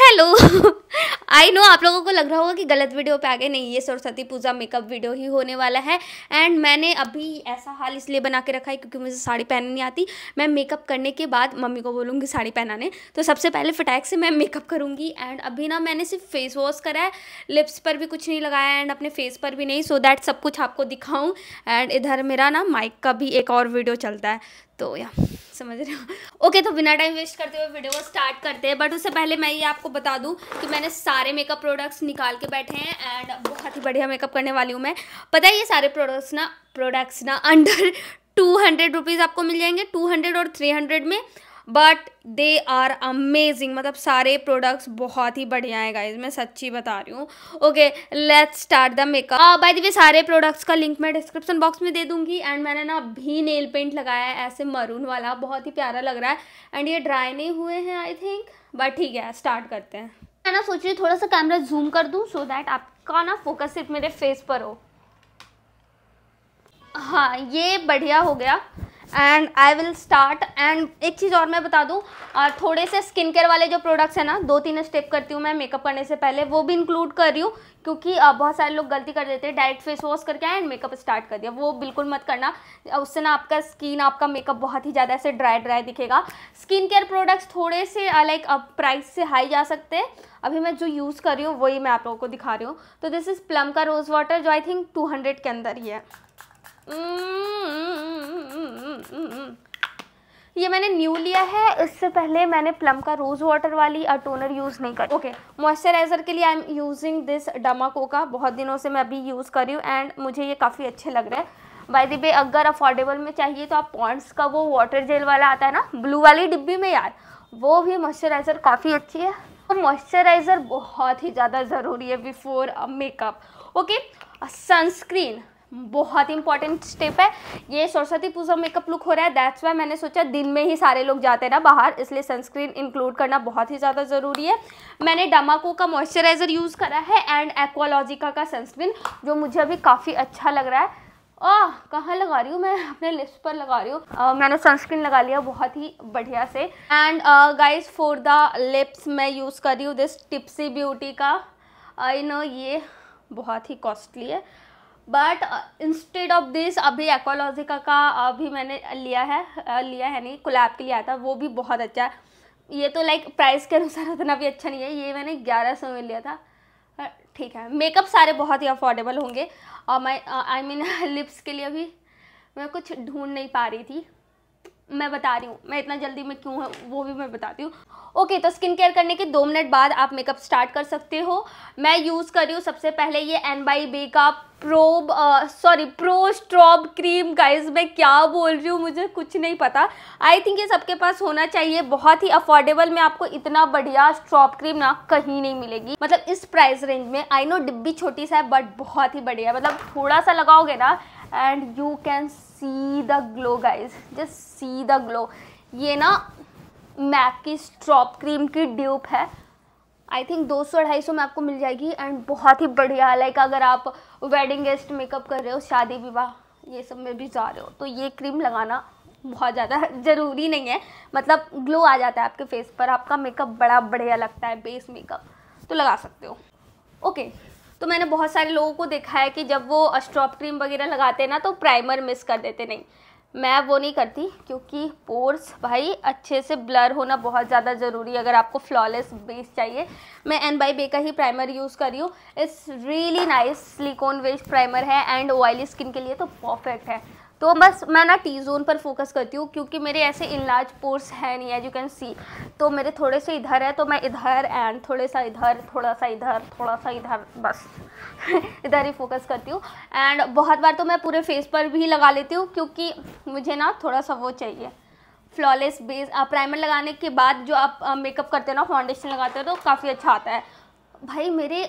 Hello I know आप लोगों को लग रहा होगा कि गलत वीडियो पे आ गए नहीं ये सरस्वती पूजा मेकअप वीडियो ही होने वाला है एंड मैंने अभी ऐसा हाल इसलिए बना के रखा है क्योंकि मुझे साड़ी पहननी नहीं आती मैं मेकअप करने के बाद मम्मी को बोलूँगी साड़ी पहनाने तो सबसे पहले फटैक से मैं मेकअप करूँगी एंड अभी ना मैंने सिर्फ फेस वॉश करा है लिप्स पर भी कुछ नहीं लगाया एंड अपने फेस पर भी नहीं सो so दैट सब कुछ आपको दिखाऊँ एंड इधर मेरा ना माइक का भी एक और वीडियो चलता है तो या समझ रहे हो ओके तो बिना टाइम वेस्ट करते हुए वीडियो को स्टार्ट करते हैं बट उससे पहले मैं ये आपको बता दूं कि मैंने सारे मेकअप प्रोडक्ट्स निकाल के बैठे हैं एंड बहुत ही बढ़िया मेकअप करने वाली हूँ मैं पता है ये सारे प्रोडक्ट्स ना प्रोडक्ट्स ना अंडर टू हंड्रेड रुपीज़ आपको मिल जाएंगे टू हंड्रेड और थ्री हंड्रेड में बट दे आर अमेजिंग मतलब सारे प्रोडक्ट्स बहुत ही बढ़िया है गाइज मैं सच्ची बता रही हूँ okay let's start the makeup by the way सारे प्रोडक्ट्स का लिंक मैं डिस्क्रिप्शन बॉक्स में दे दूंगी एंड मैंने ना भी नेल पेंट लगाया है ऐसे मरून वाला बहुत ही प्यारा लग रहा है एंड ये ड्राई नहीं हुए हैं आई थिंक बट ठीक है स्टार्ट करते हैं मैं ना सोच रही थोड़ा सा कैमरा जूम कर दूँ सो दैट आपका ना फोकस सिर्फ मेरे फेस पर हो हाँ ये बढ़िया हो गया and I will start and एक चीज़ और मैं बता दूँ थोड़े से स्किन केयर वाले जो प्रोडक्ट्स हैं ना दो तीन स्टेप करती हूँ मैं मेकअप करने से पहले वो भी इंक्लूड कर रही हूँ क्योंकि बहुत सारे लोग गलती कर देते हैं डायरेक्ट फेस वॉश करके आए एंड मेकअप स्टार्ट कर दिया वो बिल्कुल मत करना उससे ना आपका स्किन आपका मेकअप बहुत ही ज़्यादा ऐसे ड्राई ड्राई दिखेगा स्किन केयर प्रोडक्ट्स थोड़े से लाइक प्राइस से हाई जा सकते हैं अभी मैं जो यूज़ कर रही हूँ वही मैं आप लोगों को दिखा रही हूँ तो दिस इज़ प्लम का रोज़ वाटर जो आई थिंक टू के अंदर ही है ये मैंने न्यू लिया है इससे पहले मैंने प्लम का रोज़ वाटर वाली और टोनर यूज़ नहीं करी ओके मॉइस्चराइज़र के लिए आई एम यूजिंग दिस डमाको का बहुत दिनों से मैं अभी यूज़ कर रही हूँ एंड मुझे ये काफ़ी अच्छे लग रहे हैं बाय दी बे अगर अफोर्डेबल में चाहिए तो आप पॉइंट्स का वो वाटर जेल वाला आता है ना ब्लू वाली डिब्बी में यार वो भी मॉइस्चराइज़र काफ़ी अच्छी है और मॉइस्चराइज़र बहुत ही ज़्यादा ज़रूरी है बिफोर मेकअप ओके सनस्क्रीन बहुत इंपॉर्टेंट स्टेप है ये सरस्वती पूजा मेकअप लुक हो रहा है दैट्स वाई मैंने सोचा दिन में ही सारे लोग जाते हैं ना बाहर इसलिए सनस्क्रीन इंक्लूड करना बहुत ही ज़्यादा ज़रूरी है मैंने डमाको का मॉइस्चराइज़र यूज़ करा है एंड एक्वालॉजिका का सनस्क्रीन जो मुझे अभी काफ़ी अच्छा लग रहा है ओह कहाँ लगा रही हूँ मैं अपने लिप्स पर लगा रही हूँ uh, मैंने सनस्क्रीन लगा लिया बहुत ही बढ़िया से and guys for the lips मैं यूज़ कर रही हूँ दिस टिप्सी ब्यूटी का आई नो ये बहुत ही कॉस्टली है बट इंस्टेड ऑफ दिस अभी एक्वालॉजिका का अभी मैंने लिया है लिया है नहीं कोलैब के लिए आया था वो भी बहुत अच्छा है ये तो लाइक प्राइस के अनुसार उतना भी अच्छा नहीं है ये मैंने ग्यारह सौ में लिया था ठीक है मेकअप सारे बहुत ही अफोर्डेबल होंगे और मैं आई मीन लिप्स के लिए भी मैं कुछ ढूंढ नहीं पा रही थी मैं बता रही हूँ मैं इतना जल्दी में क्यों हूँ वो भी मैं बताती हूँ ओके तो स्किन केयर करने के दो मिनट बाद आप मेकअप स्टार्ट कर सकते हो मैं यूज़ कर रही हूँ सबसे पहले ये एन बाई बे का prob sorry pro strobe cream guys मैं क्या बोल रही हूँ मुझे कुछ नहीं पता आई थिंक ये सबके पास होना चाहिए बहुत ही अफोर्डेबल में आपको इतना बढ़िया स्ट्रॉब क्रीम ना कहीं नहीं मिलेगी मतलब इस प्राइस रेंज में आई नो डिब्बी छोटी सा है बट बहुत ही बढ़िया मतलब थोड़ा सा लगाओगे ना and you can see the glow guys just see the glow ये ना मैक की स्ट्रॉप क्रीम की ड्यूप है आई थिंक दो सौ ढाई सौ में आपको मिल जाएगी एंड बहुत ही बढ़िया लाइक अगर आप वेडिंग गेस्ट मेकअप कर रहे हो शादी विवाह ये सब में भी जा रहे हो तो ये क्रीम लगाना बहुत ज़्यादा ज़रूरी नहीं है मतलब ग्लो आ जाता है आपके फेस पर आपका मेकअप बड़ा बढ़िया लगता है बेस मेकअप तो लगा सकते हो ओके okay. तो मैंने बहुत सारे लोगों को देखा है कि जब वो स्ट्रॉप क्रीम वगैरह लगाते हैं ना तो प्राइमर मिस कर देते नहीं मैं वो नहीं करती क्योंकि पोर्स भाई अच्छे से ब्लर होना बहुत ज़्यादा ज़रूरी है अगर आपको फ्लॉलेस बेस चाहिए मैं एन बाई बे का ही प्राइमर यूज़ कर रही हूँ इट्स रियली नाइस सिलिकॉन वेज प्राइमर है एंड ऑयली स्किन के लिए तो परफेक्ट है तो बस मैं ना टी जोन पर फोकस करती हूँ क्योंकि मेरे ऐसे इनलार्ज पोर्स है नहीं एज यू कैन सी तो मेरे थोड़े से इधर है तो मैं इधर एंड थोड़े सा इधर थोड़ा सा इधर थोड़ा सा इधर बस इधर ही फोकस करती हूँ एंड बहुत बार तो मैं पूरे फेस पर भी लगा लेती हूँ क्योंकि मुझे ना थोड़ा सा वो चाहिए फ्लॉलेस बेस प्राइमर लगाने के बाद जो आप मेकअप करते हो ना फाउंडेशन लगाते हो तो काफ़ी अच्छा आता है भाई मेरे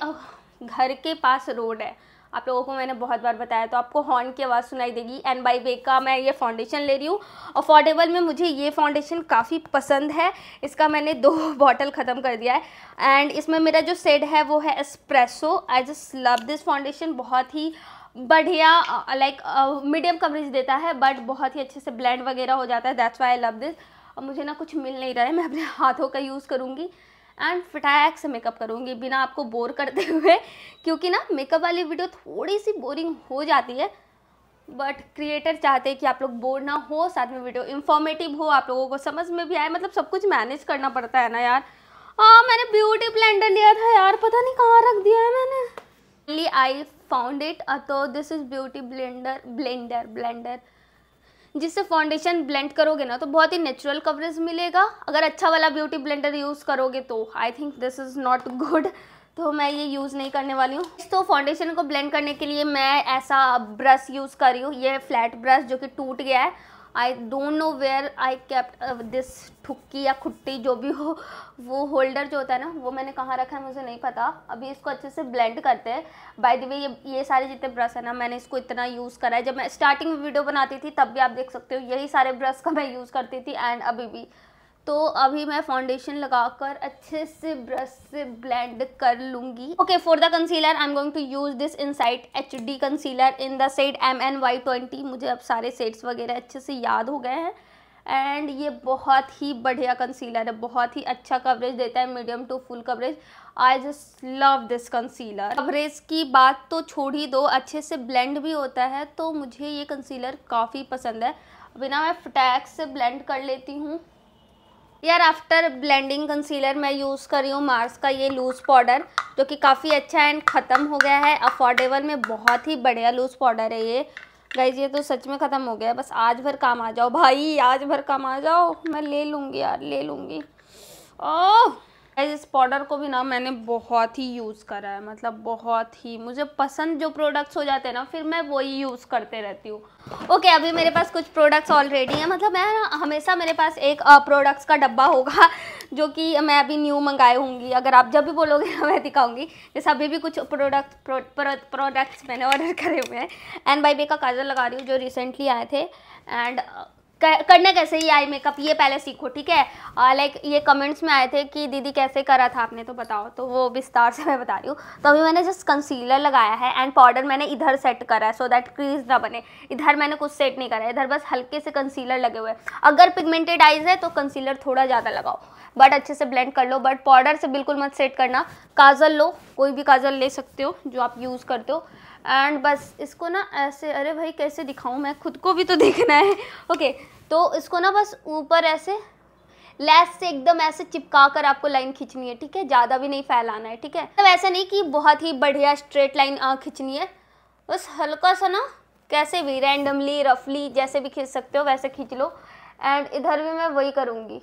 घर के पास रोड है आप लोगों को मैंने बहुत बार बताया तो आपको हॉर्न की आवाज़ सुनाई देगी एंड बाई वे का मैं ये फाउंडेशन ले रही हूँ अफोर्डेबल में मुझे ये फाउंडेशन काफ़ी पसंद है इसका मैंने दो बॉटल ख़त्म कर दिया है एंड इसमें मेरा जो सेड है वो है espresso I just love this foundation बहुत ही बढ़िया लाइक मीडियम कवरेज देता है बट बहुत ही अच्छे से ब्लेंड वगैरह हो जाता है that's why I love this अब मुझे ना कुछ मिल नहीं रहा है मैं अपने हाथों का यूज़ करूँगी एंड फटाक से मेकअप करूँगी बिना आपको बोर करते हुए क्योंकि ना मेकअप वाली वीडियो थोड़ी सी बोरिंग हो जाती है बट क्रिएटर चाहते हैं कि आप लोग बोर ना हो साथ में वीडियो इन्फॉर्मेटिव हो आप लोगों को समझ में भी आए मतलब सब कुछ मैनेज करना पड़ता है ना यार हाँ मैंने ब्यूटी ब्लेंडर लिया था यार पता नहीं कहाँ रख दिया है मैंने आई फाउंड इट तो this is beauty blender blender blender जिससे फाउंडेशन ब्लेंड करोगे ना तो बहुत ही नेचुरल कवरेज मिलेगा अगर अच्छा वाला ब्यूटी ब्लेंडर यूज़ करोगे तो I think this is not good तो मैं ये यूज़ नहीं करने वाली हूँ तो फाउंडेशन को ब्लेंड करने के लिए मैं ऐसा ब्रश यूज़ कर रही हूँ ये फ्लैट ब्रश जो कि टूट गया है I don't know where I kept this ठुक्की या खुट्टी जो भी हो वो होल्डर जो होता है ना वो मैंने कहाँ रखा है मुझे नहीं पता अभी इसको अच्छे से ब्लेंड करते हैं बाय द वे ये ये सारे जितने ब्रश है ना मैंने इसको इतना यूज़ करा है जब मैं स्टार्टिंग में वीडियो बनाती थी तब भी आप देख सकते हो यही सारे ब्रश का मैं यूज़ करती थी एंड अभी भी तो अभी मैं फाउंडेशन लगाकर अच्छे से ब्रश से ब्लेंड कर लूँगी okay for the concealer I am going to use this Insight H D concealer in the set M N Y twenty मुझे अब सारे सेट्स वगैरह अच्छे से याद हो गए हैं एंड ये बहुत ही बढ़िया कंसीलर है बहुत ही अच्छा कवरेज देता है medium to full coverage I just love this concealer coverage की बात तो छोड़ ही दो अच्छे से ब्लेंड भी होता है तो मुझे ये कंसीलर काफ़ी पसंद है बिना मैं फटैक्स से ब्लेंड कर लेती हूँ यार आफ्टर ब्लेंडिंग कंसीलर मैं यूज़ कर रही हूँ मार्स का ये लूज़ पाउडर जो कि काफ़ी अच्छा एंड ख़त्म हो गया है अफोर्डेबल में बहुत ही बढ़िया लूज़ पाउडर है ये गाइज ये तो सच में ख़त्म हो गया बस आज भर काम आ जाओ भाई आज भर काम आ जाओ मैं ले लूँगी यार ले लूँगी ओह इस पाउडर को भी ना मैंने बहुत ही यूज़ करा है मतलब बहुत ही मुझे पसंद जो प्रोडक्ट्स हो जाते हैं ना फिर मैं वही यूज़ करते रहती हूँ ओके okay, अभी मेरे पास कुछ प्रोडक्ट्स ऑलरेडी हैं मतलब मैं ना हमेशा मेरे पास एक प्रोडक्ट्स का डब्बा होगा जो कि मैं अभी न्यू मंगाए होंगी अगर आप जब भी बोलोगे ना मैं दिखाऊंगी जैसे अभी भी कुछ प्रोडक्ट प्रोडक्ट्स मैंने ऑर्डर करे हुए हैं एंड बाई बे का काजल लगा रही हूँ जो रिसेंटली आए थे एंड करना कैसे ये आई मेकअप ये पहले सीखो ठीक है लाइक ये कमेंट्स में आए थे कि दीदी कैसे करा था आपने तो बताओ तो वो विस्तार से मैं बता रही हूँ तो अभी मैंने जस्ट कंसीलर लगाया है एंड पाउडर मैंने इधर सेट करा है सो दैट क्रीज ना बने इधर मैंने कुछ सेट नहीं करा है इधर बस हल्के से कंसीलर लगे हुए हैं अगर पिगमेंटेड आइज़ है तो कंसीलर थोड़ा ज़्यादा लगाओ बट अच्छे से ब्लेंड कर लो बट पाउडर से बिल्कुल मत सेट करना काजल लो कोई भी काजल ले सकते हो जो आप यूज़ करते हो एंड बस इसको ना ऐसे अरे भाई कैसे दिखाऊँ मैं खुद को भी तो देखना है ओके okay, तो इसको ना बस ऊपर ऐसे लेस से एकदम ऐसे चिपका कर आपको लाइन खींचनी है ठीक है ज़्यादा भी नहीं फैलाना है ठीक है तो ऐसा नहीं कि बहुत ही बढ़िया स्ट्रेट लाइन खींचनी है बस हल्का सा ना कैसे भी रैंडमली रफली जैसे भी खींच सकते हो वैसे खींच लो एंड इधर भी मैं वही करूँगी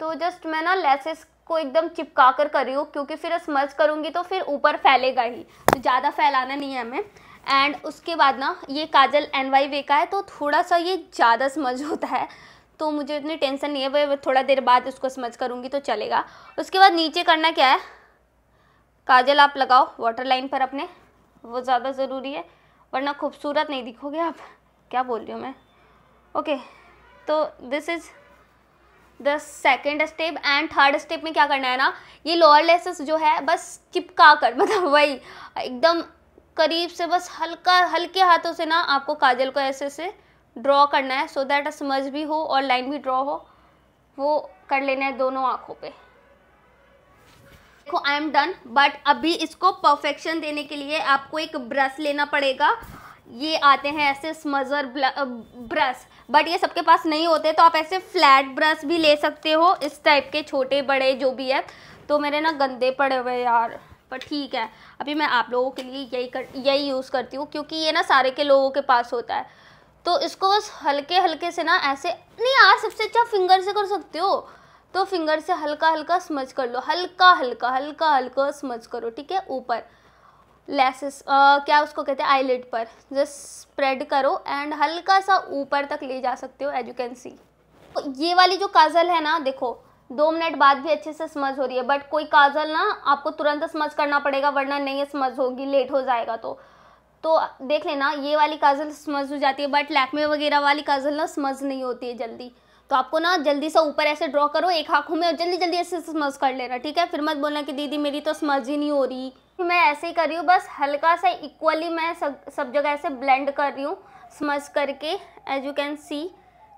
तो जस्ट मैं ना लेसेस को एकदम चिपका कर रही हूँ क्योंकि फिर स्मर्ज करूँगी तो फिर ऊपर फैलेगा ही तो ज़्यादा फैलाना नहीं है हमें एंड उसके बाद ना ये काजल एन वाई वे का है तो थोड़ा सा ये ज़्यादा स्मर्ज होता है तो मुझे इतनी टेंशन नहीं है वह थोड़ा देर बाद उसको स्मर्ज करूँगी तो चलेगा उसके बाद नीचे करना क्या है काजल आप लगाओ वाटर लाइन पर अपने वो ज़्यादा ज़रूरी है वरना खूबसूरत नहीं दिखोगे आप क्या बोल रही हूँ मैं ओके तो this is the second step and third step में क्या करना है ना ये लोअर लेसेस जो है बस चिपका कर मतलब वही एकदम करीब से बस हल्का हल्के हाथों से ना आपको काजल को ऐसे से ड्रॉ करना है सो दैट समझ भी हो और लाइन भी ड्रॉ हो वो कर लेना है दोनों आँखों पे देखो आई एम डन बट अभी इसको परफेक्शन देने के लिए आपको एक ब्रश लेना पड़ेगा ये आते हैं ऐसे स्मजर ब्रश बट ये सबके पास नहीं होते तो आप ऐसे फ्लैट ब्रश भी ले सकते हो इस टाइप के छोटे बड़े जो भी है तो मेरे ना गंदे पड़े हुए यार पर ठीक है अभी मैं आप लोगों के लिए यही कर यही यूज़ करती हूँ क्योंकि ये ना सारे के लोगों के पास होता है तो इसको बस हल्के हल्के से ना ऐसे नहीं यार सबसे अच्छा फिंगर से कर सकते हो तो फिंगर से हल्का हल्का स्मच कर लो हल्का हल्का हल्का हल्का स्मच करो ठीक है ऊपर लेसेस uh, क्या उसको कहते हैं आईलिड पर जस्ट स्प्रेड करो एंड हल्का सा ऊपर तक ले जा सकते हो एज यू कैन सी तो ये वाली जो काजल है ना देखो दो मिनट बाद भी अच्छे से समझ हो रही है बट कोई काजल ना आपको तुरंत समझ करना पड़ेगा वरना नहीं समझ होगी लेट हो जाएगा तो तो देख लेना ये वाली काजल समझ हो जाती है बट लैकमे वगैरह वाली काजल ना समझ नहीं होती है जल्दी तो आपको ना जल्दी से ऊपर ऐसे ड्रॉ करो एक आँखों में और जल्दी जल्दी ऐसे समझ कर लेना ठीक है फिर मत बोलना कि दीदी मेरी तो समझ ही नहीं हो रही मैं ऐसे ही कर रही हूँ बस हल्का सा इक्वली मैं सब सब जगह ऐसे ब्लेंड कर रही हूँ स्मज करके एज यू कैन सी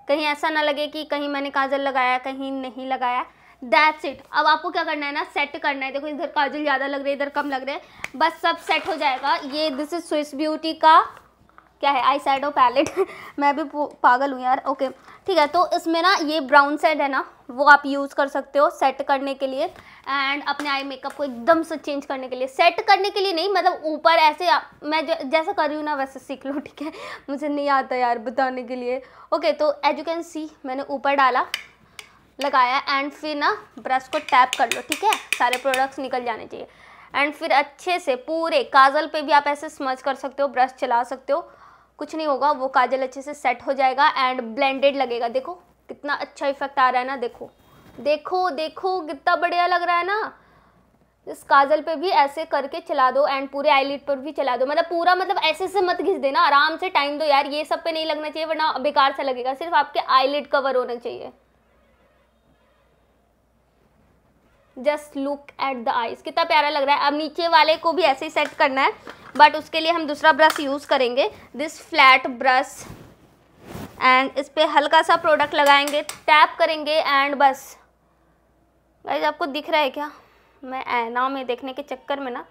कहीं ऐसा ना लगे कि कहीं मैंने काजल लगाया कहीं नहीं लगाया दैट्स इट अब आपको क्या करना है ना सेट करना है देखो इधर काजल ज़्यादा लग रहे है इधर कम लग रहा है बस सब सेट हो जाएगा ये दिस इज स्विस ब्यूटी का क्या है आई सैडो पैलेट मैं भी पागल हूँ यार ओके ठीक है तो इसमें ना ये ब्राउन सेड है ना वो आप यूज़ कर सकते हो सेट करने के लिए एंड अपने आई मेकअप को एकदम से चेंज करने के लिए सेट करने के लिए नहीं मतलब ऊपर ऐसे मैं जैसा कर रही हूँ ना वैसे सीख लो ठीक है मुझे नहीं आता यार बताने के लिए ओके तो एज यू कैन सी मैंने ऊपर डाला लगाया एंड फिर ना ब्रश को टैप कर लो ठीक है सारे प्रोडक्ट्स निकल जाने चाहिए एंड फिर अच्छे से पूरे काजल पे भी आप ऐसे स्मज कर सकते हो ब्रश चला सकते हो कुछ नहीं होगा वो काजल अच्छे से सेट हो जाएगा एंड ब्लेंडेड लगेगा देखो कितना अच्छा इफेक्ट आ रहा है ना देखो देखो देखो कितना बढ़िया लग रहा है ना इस काजल पे भी ऐसे करके चला दो एंड पूरे आईलिड पर भी चला दो मतलब पूरा मतलब ऐसे से मत घिस देना आराम से टाइम दो यार ये सब पे नहीं लगना चाहिए वरना बेकार सा लगेगा सिर्फ आपके आईलिड कवर होना चाहिए just look at the eyes कितना प्यारा लग रहा है अब नीचे वाले को भी ऐसे ही सेट करना है बट उसके लिए हम दूसरा ब्रश यूज़ करेंगे दिस फ्लैट ब्रश एंड इस पर हल्का सा प्रोडक्ट लगाएंगे टैप करेंगे एंड बस भाई आपको दिख रहा है क्या मैं ऐना में देखने के चक्कर में ना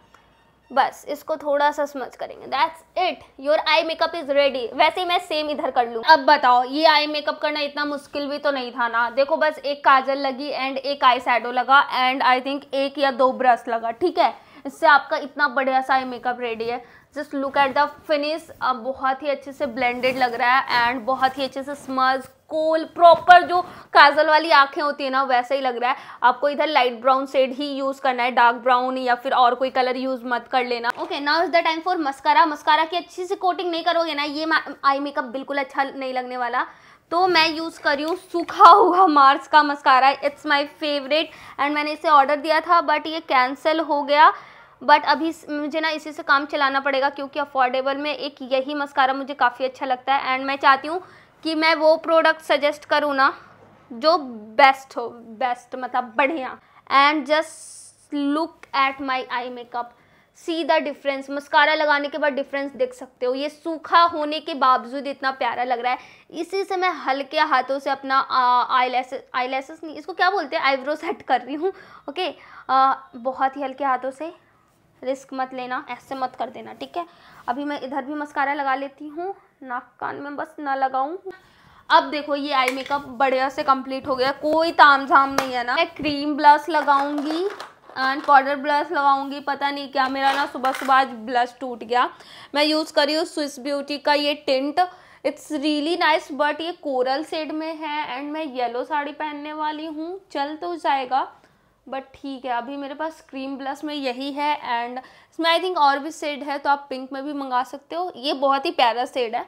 बस इसको थोड़ा सा स्मच करेंगे that's it your eye makeup is ready वैसे मैं सेम इधर कर लूँ अब बताओ ये आई मेकअप करना इतना मुश्किल भी तो नहीं था ना देखो बस एक काजल लगी एंड एक आई लगा एंड आई थिंक एक या दो ब्रश लगा ठीक है इससे आपका इतना बढ़िया सा ही मेकअप रेडी है just look at the finish अब बहुत ही अच्छे से ब्लेंडेड लग रहा है एंड बहुत ही अच्छे से स्मर्ज कोल प्रॉपर जो काजल वाली आंखें होती है ना वैसे ही लग रहा है आपको इधर लाइट ब्राउन शेड ही यूज़ करना है डार्क ब्राउन या फिर और कोई कलर यूज़ मत कर लेना okay now is the time for mascara mascara की अच्छी से कोटिंग नहीं करोगे ना ये आई मेकअप बिल्कुल अच्छा नहीं लगने वाला तो मैं यूज़ कर रही हूँ सूखा हुआ मार्स का mascara it's my favourite and मैंने इसे ऑर्डर दिया था बट ये कैंसिल हो गया बट अभी मुझे ना इसी से काम चलाना पड़ेगा क्योंकि अफोर्डेबल में एक यही मस्कारा मुझे काफ़ी अच्छा लगता है एंड मैं चाहती हूँ कि मैं वो प्रोडक्ट सजेस्ट करूँ ना जो बेस्ट हो बेस्ट मतलब बढ़िया and just look at my eye makeup see the difference mascara लगाने के बाद डिफरेंस देख सकते हो ये सूखा होने के बावजूद इतना प्यारा लग रहा है इसी से मैं हल्के हाथों से अपना आई लेसेस आई लैसेस नहीं इसको क्या बोलते हैं आईब्रो सेट कर रही हूँ ओके okay? बहुत ही हल्के हाथों से रिस्क मत लेना ऐसे मत कर देना ठीक है अभी मैं इधर भी मस्कारा लगा लेती हूँ नाक कान में बस ना लगाऊँ अब देखो ये आई मेकअप बढ़िया से कंप्लीट हो गया कोई ताम झाम नहीं है ना मैं क्रीम ब्लश लगाऊंगी एंड पाउडर ब्लश लगाऊंगी पता नहीं क्या मेरा ना सुबह सुबह आज ब्लश टूट गया मैं यूज़ कर रही हूँ स्विस ब्यूटी का ये tint it's really nice but ये कोरल सेड में है एंड मैं येलो साड़ी पहनने वाली हूँ चल तो जाएगा बट ठीक है अभी मेरे पास क्रीम ब्लस में यही है एंड इसमें आई थिंक और भी सेड है तो आप पिंक में भी मंगा सकते हो ये बहुत ही प्यारा सेड है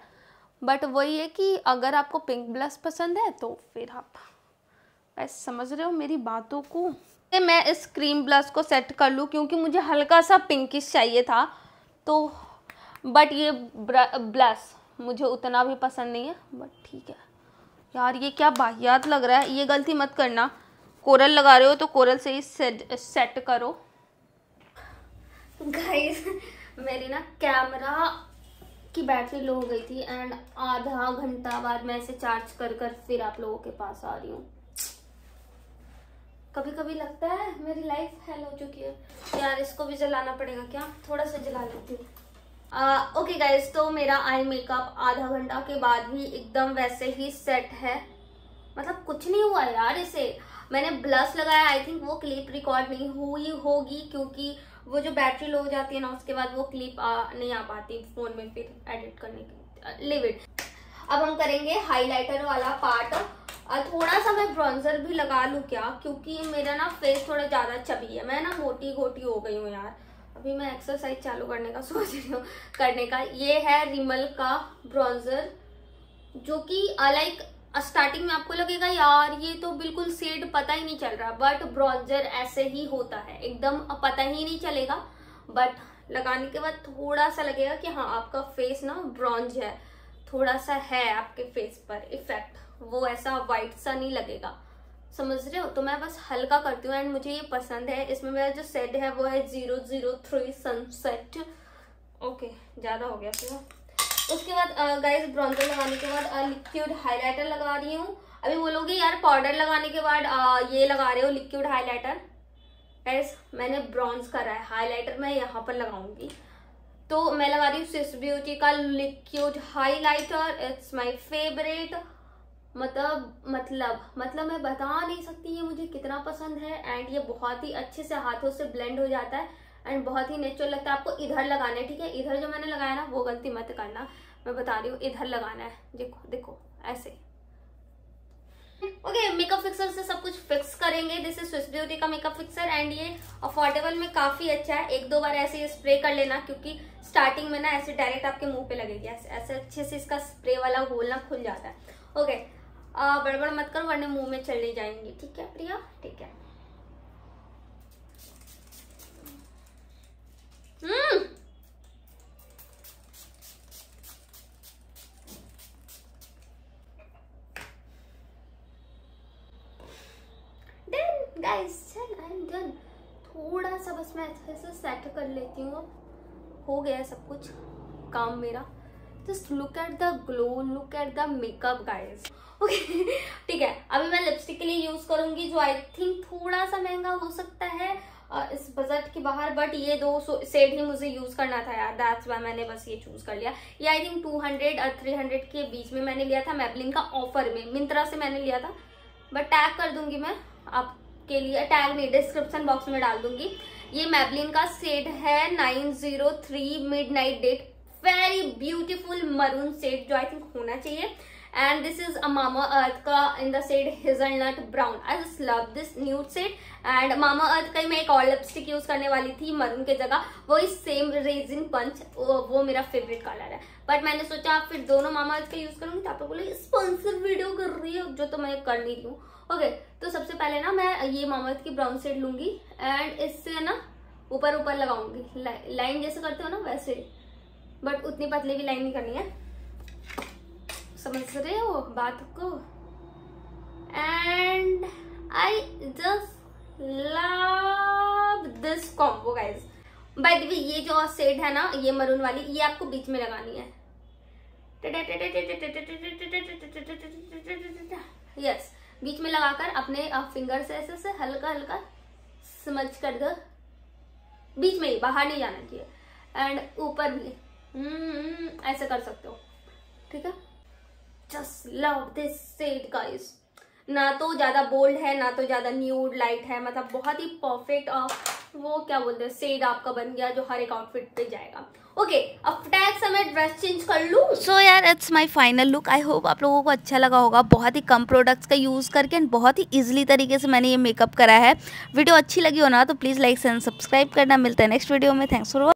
बट वही है कि अगर आपको पिंक ब्लस पसंद है तो फिर आप ऐसे समझ रहे हो मेरी बातों को तो मैं इस क्रीम ब्लस को सेट कर लूँ क्योंकि मुझे हल्का सा पिंकिश चाहिए था तो बट ये ब्लस मुझे उतना भी पसंद नहीं है बट ठीक है यार ये क्या बाहियात लग रहा है ये गलती मत करना कोरल लगा रहे हो तो कोरल से ही सेट, सेट करो गाइस मेरी ना कैमरा की बैटरी लो हो गई थी एंड आधा घंटा बाद मैं इसे चार्ज कर कर फिर आप लोगों के पास आ रही हूँ कभी कभी लगता है मेरी लाइफ हेल हो चुकी है यार इसको भी जलाना पड़ेगा क्या थोड़ा सा जला लेती हूँ ओके गाइज तो मेरा आई मेकअप आधा घंटा के बाद भी एकदम वैसे ही सेट है मतलब कुछ नहीं हुआ यार इसे मैंने ब्लस लगाया आई थिंक वो क्लिप रिकॉर्ड नहीं हुई होगी क्योंकि वो जो बैटरी लो हो जाती है ना उसके बाद वो क्लिप आ, नहीं आ पाती फोन में फिर एडिट करने के लिव इट अब हम करेंगे हाइलाइटर वाला पार्ट थोड़ा सा मैं ब्रॉन्जर भी लगा लूँ क्या क्योंकि मेरा ना फेस थोड़ा ज़्यादा चबी है मैं ना मोटी गोटी हो गई हूँ यार अभी मैं एक्सरसाइज चालू करने का सोच रही हूँ करने का ये है रिमल का ब्रॉन्जर जो कि लाइक स्टार्टिंग में आपको लगेगा यार ये तो बिल्कुल सेड पता ही नहीं चल रहा बट ब्रॉन्जर ऐसे ही होता है एकदम पता ही नहीं चलेगा बट लगाने के बाद थोड़ा सा लगेगा कि हाँ आपका फेस ना ब्रॉन्ज है थोड़ा सा है आपके फेस पर इफेक्ट वो ऐसा वाइट सा नहीं लगेगा समझ रहे हो तो मैं बस हल्का करती हूँ एंड मुझे ये पसंद है इसमें मेरा जो सेट है वो है zero zero three sunset okay ज़्यादा हो गया फिर उसके बाद गाइस ब्रॉन्जर लगाने के बाद लिक्विड हाईलाइटर लगा रही हूँ अभी बोलोगे यार पाउडर लगाने के बाद ये लगा रहे हो लिक्विड हाईलाइटर गाइस मैंने ब्रॉन्ज करा है हाईलाइटर मैं यहाँ पर लगाऊंगी तो मैं लगा रही हूँ सिस ब्यूटी का liquid highlighter it's my favourite मतलब मतलब मतलब मैं बता नहीं सकती ये मुझे कितना पसंद है एंड ये बहुत ही अच्छे से हाथों से ब्लेंड हो जाता है एंड बहुत ही नेचुरल लगता है आपको इधर लगाना है ठीक है इधर जो मैंने लगाया ना वो गलती मत करना मैं बता रही हूँ इधर लगाना है देखो देखो ऐसे ओके मेकअप फिक्सर से सब कुछ फिक्स करेंगे दिस इज स्विस ब्यूटी का मेकअप फिक्सर एंड ये अफोर्डेबल में काफी अच्छा है एक दो बार ऐसे ये स्प्रे कर लेना क्योंकि स्टार्टिंग में ना ऐसे डायरेक्ट आपके मुंह पे लगेगी ऐसे ऐसे अच्छे से इसका स्प्रे वाला होल ना खुल जाता है ओके okay, बड़बड़ मत करो वरना मुंह में चली जाएंगे ठीक है प्रिया ठीक है आई एम डन थोड़ा सा बस मैं अच्छे से सेट कर लेती हूँ हो गया सब कुछ काम मेरा just look at the glow look at the makeup guys okay ठीक है अभी मैं लिपस्टिक के लिए यूज़ करूँगी जो आई थिंक थोड़ा सा महंगा हो सकता है इस बजट के बाहर बट ये दो सेट ही मुझे यूज़ करना था यार दैट्स वाई मैंने बस ये चूज़ कर लिया ये आई थिंक 200 और 300 के बीच में मैंने लिया था मैबलिन का ऑफर में मिंत्रा से मैंने लिया था बट टैग कर दूंगी मैं आप के लिए टैग नहीं डिस्क्रिप्शन बॉक्स में डाल दूंगी ये मैबलिन का सेट है 903 night date very beautiful maroon set जो आई थिंक होना चाहिए and this is a earth का in the shade hazel nut brown I just love this nude shade and Mamaearth का ही मैं एक और लिपस्टिक यूज करने वाली थी मरून के जगह वो इस सेम रेजिंग पंच वो मेरा फेवरेट कलर है बट मैंने सोचा आप फिर दोनों मामा अर्थ का यूज करूंगी तो आप लोग बोले स्पॉन्सर वीडियो कर रही हो जो तो मैं कर नहीं रही हूँ ओके तो सबसे पहले ना मैं ये मामा अर्थ की ब्राउन सेड लूंगी एंड इससे ना ऊपर ऊपर लगाऊंगी लाइन जैसे करते हो ना वैसे बट उतनी पतली भी लाइन नहीं करनी है समझ रहे हो बात को and I just love this combo guys by the way ये जो सेट है ना ये मरून वाली ये आपको बीच में लगानी है यस बीच में लगाकर अपने फिंगर से ऐसे से हल्का हल्का समझ कर दो बीच में ही बाहर नहीं जाना चाहिए एंड ऊपर भी हम्म, हम्म, ऐसे कर सकते हो ठीक है just love this set guys ना तो ज़्यादा बोल्ड है ना तो ज़्यादा न्यूड लाइट है मतलब बहुत ही परफेक्ट और वो क्या बोलते हैं सेड आपका बन गया जो हर एक आउटफिट पे जाएगा ओके अब टैग से मैं ड्रेस चेंज कर लूँ सो so, यार it's my final look I hope आप लोगों को अच्छा लगा होगा बहुत ही कम प्रोडक्ट्स का यूज़ करके एंड बहुत ही इजीली तरीके से मैंने ये मेकअप करा है वीडियो अच्छी लगी हो ना तो प्लीज़ लाइक एंड सब्सक्राइब करना मिलता है नेक्स्ट वीडियो में थैंक्स फॉर